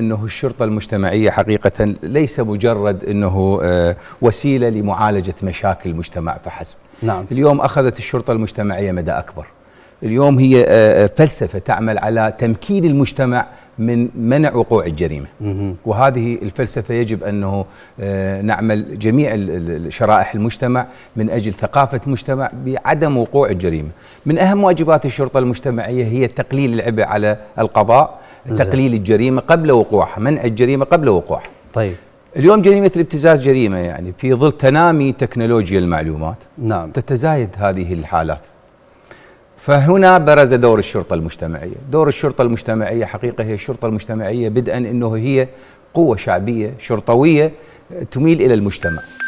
انه الشرطه المجتمعيه حقيقه ليس مجرد انه آه، وسيله لمعالجه مشاكل المجتمع فحسب. نعم. اليوم اخذت الشرطه المجتمعيه مدى اكبر. اليوم هي آه، آه، فلسفه تعمل على تمكين المجتمع من منع وقوع الجريمه وهذه الفلسفه يجب انه آه، نعمل جميع شرائح المجتمع من اجل ثقافه المجتمع بعدم وقوع الجريمه من اهم واجبات الشرطه المجتمعيه هي تقليل العبء على القضاء تقليل الجريمه قبل وقوعها منع الجريمه قبل وقوعها طيب اليوم جريمة الابتزاز جريمة يعني في ظل تنامي تكنولوجيا المعلومات نعم تتزايد هذه الحالات فهنا برز دور الشرطة المجتمعية دور الشرطة المجتمعية حقيقة هي الشرطة المجتمعية بدءا أنه هي قوة شعبية شرطوية تميل إلى المجتمع